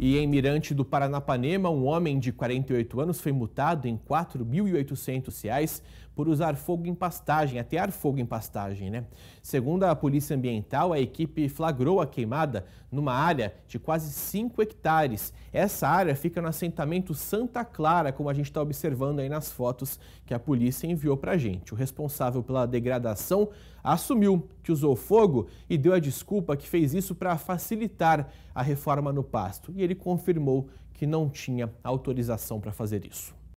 E em Mirante do Paranapanema, um homem de 48 anos foi multado em R$ 4.800 por usar fogo em pastagem, Até ar fogo em pastagem, né? Segundo a Polícia Ambiental, a equipe flagrou a queimada numa área de quase 5 hectares. Essa área fica no assentamento Santa Clara, como a gente está observando aí nas fotos que a polícia enviou para a gente. O responsável pela degradação assumiu que usou fogo e deu a desculpa que fez isso para facilitar a reforma no pasto. E ele confirmou que não tinha autorização para fazer isso.